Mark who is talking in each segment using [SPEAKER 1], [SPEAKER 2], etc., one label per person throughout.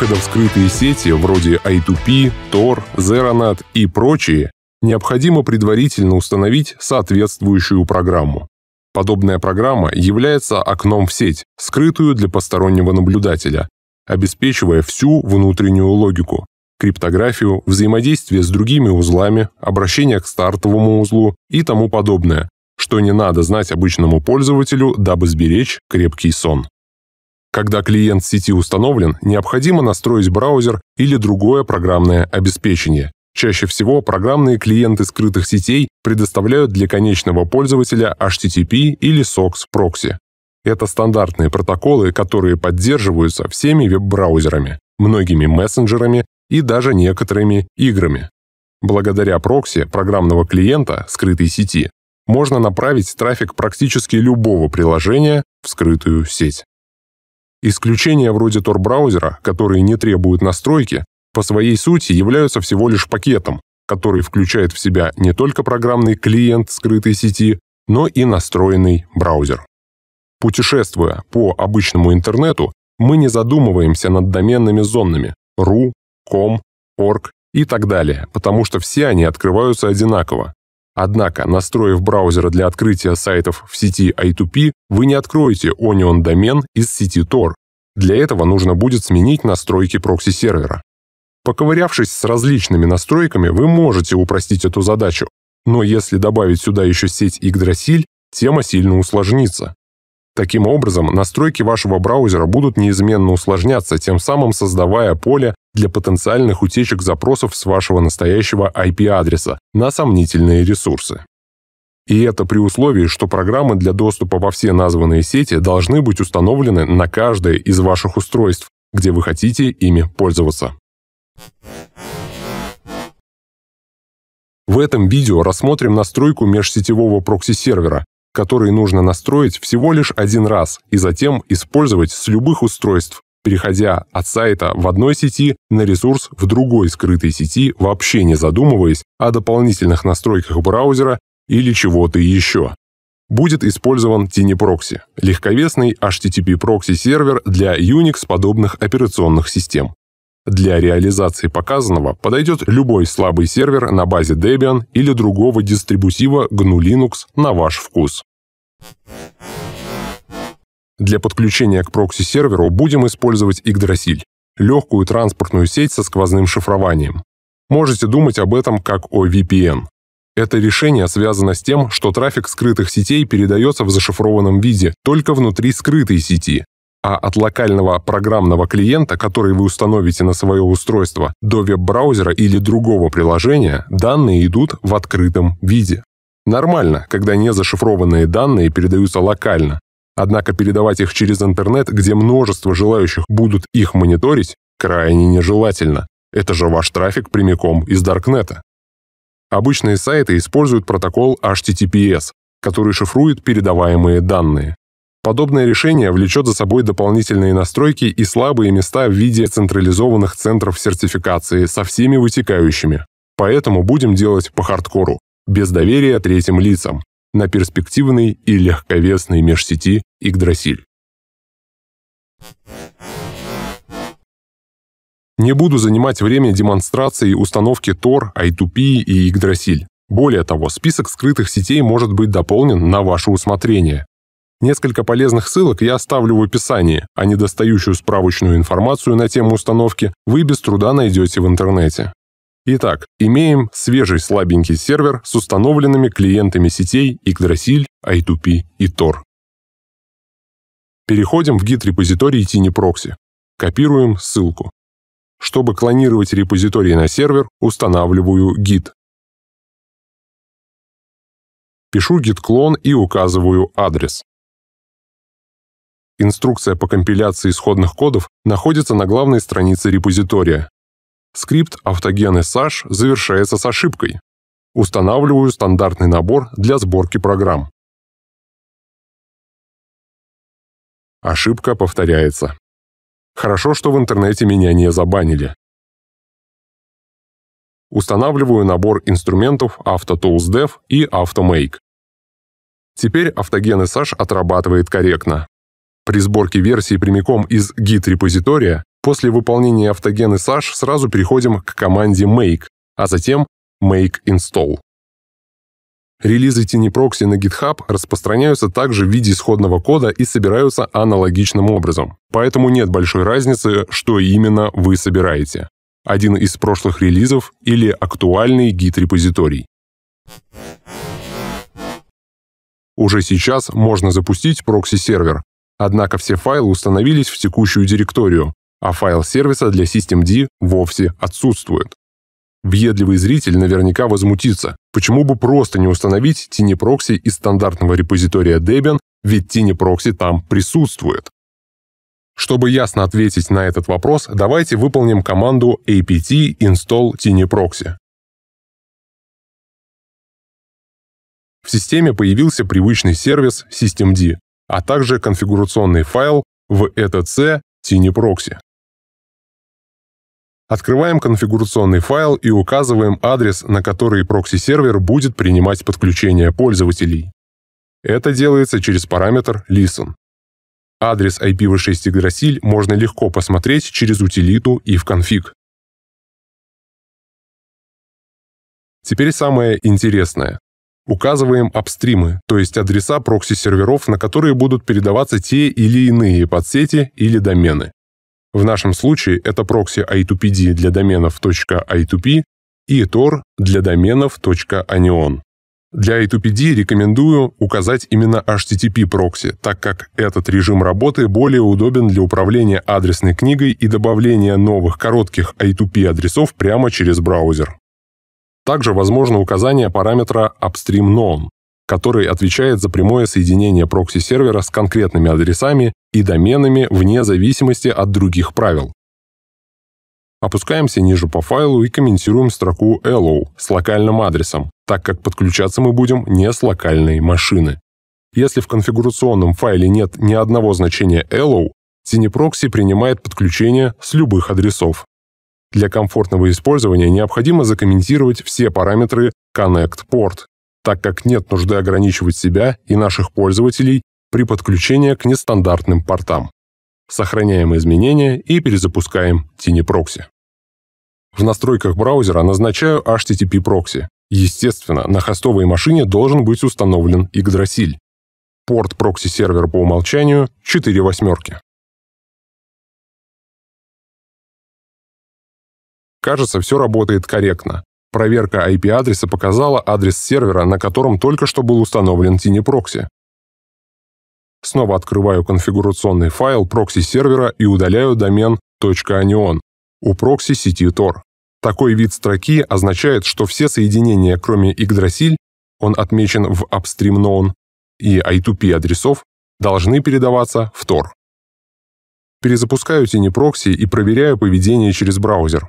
[SPEAKER 1] выхода в скрытые сети вроде I2P, Tor, Zeronet и прочие, необходимо предварительно установить соответствующую программу. Подобная программа является окном в сеть, скрытую для постороннего наблюдателя, обеспечивая всю внутреннюю логику, криптографию, взаимодействие с другими узлами, обращение к стартовому узлу и тому подобное, что не надо знать обычному пользователю, дабы сберечь крепкий сон. Когда клиент сети установлен, необходимо настроить браузер или другое программное обеспечение. Чаще всего программные клиенты скрытых сетей предоставляют для конечного пользователя HTTP или SOX прокси. Это стандартные протоколы, которые поддерживаются всеми веб-браузерами, многими мессенджерами и даже некоторыми играми. Благодаря прокси программного клиента скрытой сети можно направить трафик практически любого приложения в скрытую сеть. Исключения вроде Tor-браузера, которые не требуют настройки, по своей сути являются всего лишь пакетом, который включает в себя не только программный клиент скрытой сети, но и настроенный браузер. Путешествуя по обычному интернету, мы не задумываемся над доменными зонами .ru, .com, .org и так далее, потому что все они открываются одинаково, Однако, настроив браузеры для открытия сайтов в сети I2P, вы не откроете Onion домен из сети Tor. Для этого нужно будет сменить настройки прокси-сервера. Поковырявшись с различными настройками, вы можете упростить эту задачу, но если добавить сюда еще сеть Yggdrasil, тема сильно усложнится. Таким образом, настройки вашего браузера будут неизменно усложняться, тем самым создавая поле для потенциальных утечек запросов с вашего настоящего IP-адреса на сомнительные ресурсы. И это при условии, что программы для доступа во все названные сети должны быть установлены на каждое из ваших устройств, где вы хотите ими пользоваться. В этом видео рассмотрим настройку межсетевого прокси-сервера, который нужно настроить всего лишь один раз и затем использовать с любых устройств, переходя от сайта в одной сети на ресурс в другой скрытой сети, вообще не задумываясь о дополнительных настройках браузера или чего-то еще. Будет использован TinyProxy – легковесный HTTP-прокси-сервер для Unix-подобных операционных систем. Для реализации показанного подойдет любой слабый сервер на базе Debian или другого дистрибутива GNU Linux на ваш вкус. Для подключения к прокси-серверу будем использовать Yggdrasil – легкую транспортную сеть со сквозным шифрованием. Можете думать об этом как о VPN. Это решение связано с тем, что трафик скрытых сетей передается в зашифрованном виде только внутри скрытой сети, а от локального программного клиента, который вы установите на свое устройство, до веб-браузера или другого приложения, данные идут в открытом виде. Нормально, когда незашифрованные данные передаются локально, Однако передавать их через интернет, где множество желающих будут их мониторить, крайне нежелательно. Это же ваш трафик прямиком из Даркнета. Обычные сайты используют протокол HTTPS, который шифрует передаваемые данные. Подобное решение влечет за собой дополнительные настройки и слабые места в виде централизованных центров сертификации со всеми вытекающими. Поэтому будем делать по хардкору, без доверия третьим лицам, на перспективной и легковесной межсети Игдрасиль. Не буду занимать время демонстрации установки Tor, I2P и Игдрасиль. Более того, список скрытых сетей может быть дополнен на ваше усмотрение. Несколько полезных ссылок я оставлю в описании, а недостающую справочную информацию на тему установки вы без труда найдете в интернете. Итак, имеем свежий слабенький сервер с установленными клиентами сетей Yggdrasil, I2P и Tor. Переходим в git репозиторий TinyProxy. Копируем ссылку.
[SPEAKER 2] Чтобы клонировать репозиторий на сервер, устанавливаю git. Пишу git-клон и указываю адрес.
[SPEAKER 1] Инструкция по компиляции исходных кодов находится на главной странице репозитория. Скрипт автоген sash завершается с ошибкой. Устанавливаю
[SPEAKER 2] стандартный набор для сборки программ. Ошибка повторяется. Хорошо, что в интернете меня не забанили. Устанавливаю набор инструментов Autotools
[SPEAKER 1] Dev и AutoMake. Теперь автоген SH отрабатывает корректно. При сборке версии прямиком из Git-репозитория После выполнения автогены SASH сразу переходим к команде make, а затем make install. Релизы TinyProxy на GitHub распространяются также в виде исходного кода и собираются аналогичным образом. Поэтому нет большой разницы, что именно вы собираете. Один из прошлых релизов или актуальный гид-репозиторий. Уже сейчас можно запустить прокси-сервер, однако все файлы установились в текущую директорию, а файл сервиса для Systemd вовсе отсутствует. Въедливый зритель наверняка возмутится, почему бы просто не установить TinyProxy из стандартного репозитория Debian, ведь TinyProxy там присутствует. Чтобы ясно ответить на этот вопрос, давайте выполним
[SPEAKER 2] команду apt install TinyProxy. В системе появился привычный сервис systemd, а также
[SPEAKER 1] конфигурационный файл в etc Тини прокси. Открываем конфигурационный файл и указываем адрес, на который прокси-сервер будет принимать подключение пользователей. Это делается через параметр listen. Адрес IPv6 Yggdrasil можно легко посмотреть через утилиту и в
[SPEAKER 2] конфиг. Теперь самое интересное.
[SPEAKER 1] Указываем апстримы, то есть адреса прокси-серверов, на которые будут передаваться те или иные подсети или домены. В нашем случае это прокси i2pd для доменов .i2p и Tor для доменов .anion. Для i2pd рекомендую указать именно HTTP прокси, так как этот режим работы более удобен для управления адресной книгой и добавления новых коротких i2p адресов прямо через браузер. Также возможно указание параметра upstream known, который отвечает за прямое соединение прокси-сервера с конкретными адресами и доменами вне зависимости от других правил. Опускаемся ниже по файлу и комментируем строку hello с локальным адресом, так как подключаться мы будем не с локальной машины. Если в конфигурационном файле нет ни одного значения hello, Cineproxy принимает подключение с любых адресов. Для комфортного использования необходимо закомментировать все параметры Connect Port, так как нет нужды ограничивать себя и наших пользователей при подключении к нестандартным портам. Сохраняем изменения и перезапускаем TinyProxy. В настройках браузера назначаю HTTP прокси. Естественно, на хостовой машине должен быть установлен Yggdrasil. Порт прокси-сервера по умолчанию
[SPEAKER 2] 4 восьмерки.
[SPEAKER 1] Кажется, все работает корректно. Проверка IP-адреса показала адрес сервера, на котором только что был установлен Tiny-прокси. Снова открываю конфигурационный файл прокси-сервера и удаляю домен .anion у прокси сети Tor. Такой вид строки означает, что все соединения, кроме Yggdrasil, он отмечен в upstream known, и I2P адресов должны передаваться в Tor. Перезапускаю тени прокси и проверяю поведение через
[SPEAKER 2] браузер.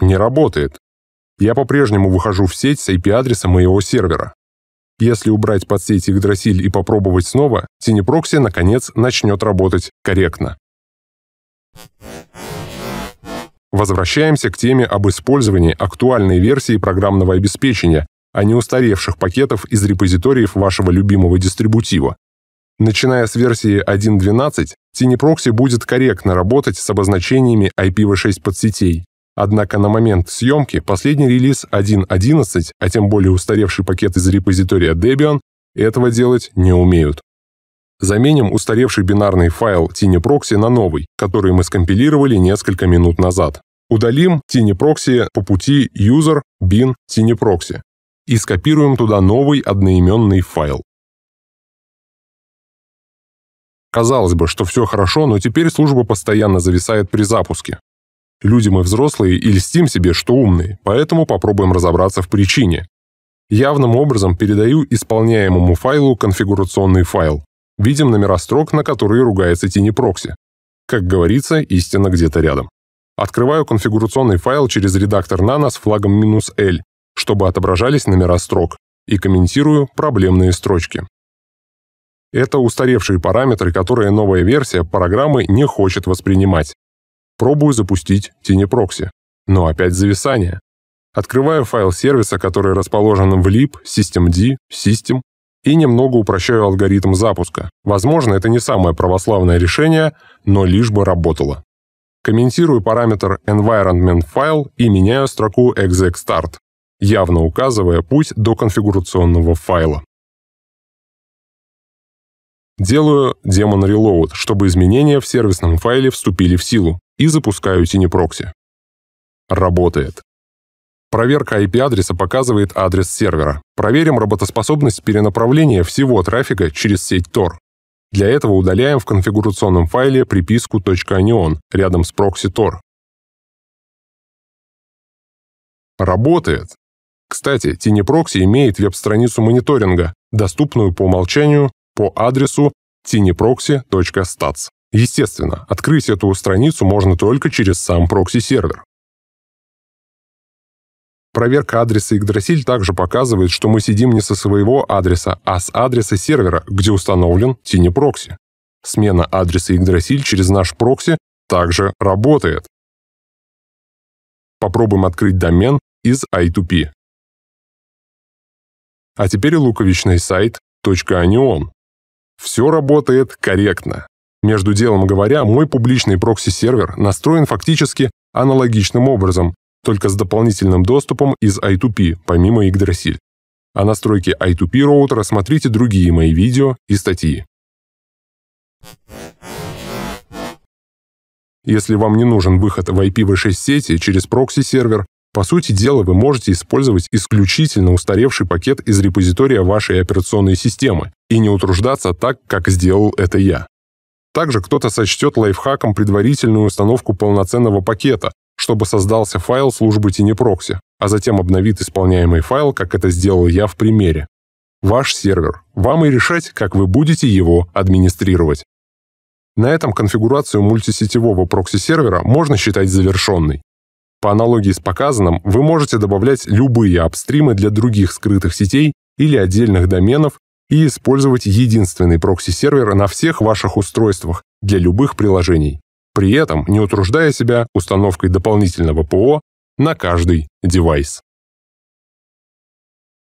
[SPEAKER 2] Не работает.
[SPEAKER 1] Я по-прежнему выхожу в сеть с IP-адреса моего сервера. Если убрать подсеть Yggdrasil и попробовать снова, Cineproxy наконец начнет работать корректно. Возвращаемся к теме об использовании актуальной версии программного обеспечения, а не устаревших пакетов из репозиториев вашего любимого дистрибутива. Начиная с версии 1.12, Cineproxy будет корректно работать с обозначениями IPv6 подсетей, Однако на момент съемки последний релиз 1.11, а тем более устаревший пакет из репозитория Debian, этого делать не умеют. Заменим устаревший бинарный файл TinyProxy на новый, который мы скомпилировали несколько минут назад. Удалим TinyProxy по пути user bin TinyProxy и скопируем туда новый одноименный
[SPEAKER 2] файл. Казалось бы, что все хорошо, но
[SPEAKER 1] теперь служба постоянно зависает при запуске. Люди мы взрослые и льстим себе, что умные, поэтому попробуем разобраться в причине. Явным образом передаю исполняемому файлу конфигурационный файл. Видим номера строк, на которые ругается тени прокси. Как говорится, истина где-то рядом. Открываю конфигурационный файл через редактор Nano с флагом "-l", чтобы отображались номера строк, и комментирую проблемные строчки. Это устаревшие параметры, которые новая версия программы не хочет воспринимать. Пробую запустить TinyProxy, но опять зависание. Открываю файл сервиса, который расположен в lib, systemd, system, и немного упрощаю алгоритм запуска. Возможно, это не самое православное решение, но лишь бы работало. Комментирую параметр environment file и меняю строку exec start, явно указывая путь до конфигурационного файла.
[SPEAKER 2] Делаю демон reload, чтобы изменения в
[SPEAKER 1] сервисном файле вступили в силу и запускаю тинепрокси. Работает. Проверка IP-адреса показывает адрес сервера. Проверим работоспособность перенаправления всего трафика через сеть Tor. Для этого удаляем в конфигурационном файле приписку .anion рядом с прокси Tor. Работает. Кстати, TinyProxy имеет веб-страницу мониторинга, доступную по умолчанию по адресу tinyproxy.stats. Естественно, открыть эту страницу можно только через сам прокси-сервер. Проверка адреса Yggdrasil также показывает, что мы сидим не со своего адреса, а с адреса сервера, где установлен тени прокси. Смена адреса Yggdrasil через наш прокси также работает. Попробуем открыть
[SPEAKER 2] домен из I2P. А теперь луковичный сайт
[SPEAKER 1] .anion. Все работает корректно. Между делом говоря, мой публичный прокси-сервер настроен фактически аналогичным образом, только с дополнительным доступом из I2P, помимо Yggdrasil. О настройке I2P роутера смотрите другие мои видео и статьи. Если вам не нужен выход в IPv6 сети через прокси-сервер, по сути дела вы можете использовать исключительно устаревший пакет из репозитория вашей операционной системы и не утруждаться так, как сделал это я. Также кто-то сочтет лайфхаком предварительную установку полноценного пакета, чтобы создался файл службы тенепрокси, а затем обновит исполняемый файл, как это сделал я в примере. Ваш сервер. Вам и решать, как вы будете его администрировать. На этом конфигурацию мультисетевого прокси-сервера можно считать завершенной. По аналогии с показанным, вы можете добавлять любые апстримы для других скрытых сетей или отдельных доменов и использовать единственный прокси-сервер на всех ваших устройствах для любых приложений, при этом не утруждая себя установкой дополнительного ПО на каждый
[SPEAKER 2] девайс.